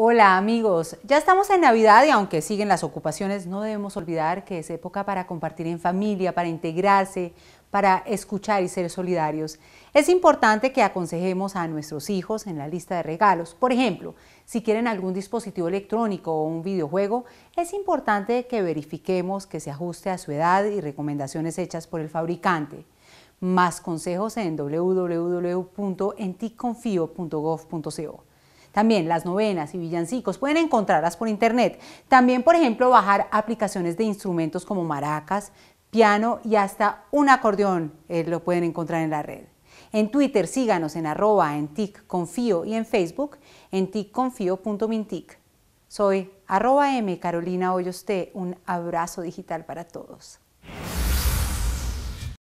Hola amigos, ya estamos en Navidad y aunque siguen las ocupaciones, no debemos olvidar que es época para compartir en familia, para integrarse, para escuchar y ser solidarios. Es importante que aconsejemos a nuestros hijos en la lista de regalos. Por ejemplo, si quieren algún dispositivo electrónico o un videojuego, es importante que verifiquemos que se ajuste a su edad y recomendaciones hechas por el fabricante. Más consejos en www.enticonfio.gov.co. También las novenas y villancicos pueden encontrarlas por internet. También, por ejemplo, bajar aplicaciones de instrumentos como maracas, piano y hasta un acordeón eh, lo pueden encontrar en la red. En Twitter síganos en arroba, en TIC Confío y en Facebook en ticconfío.mintic. Soy arroba M Carolina Un abrazo digital para todos.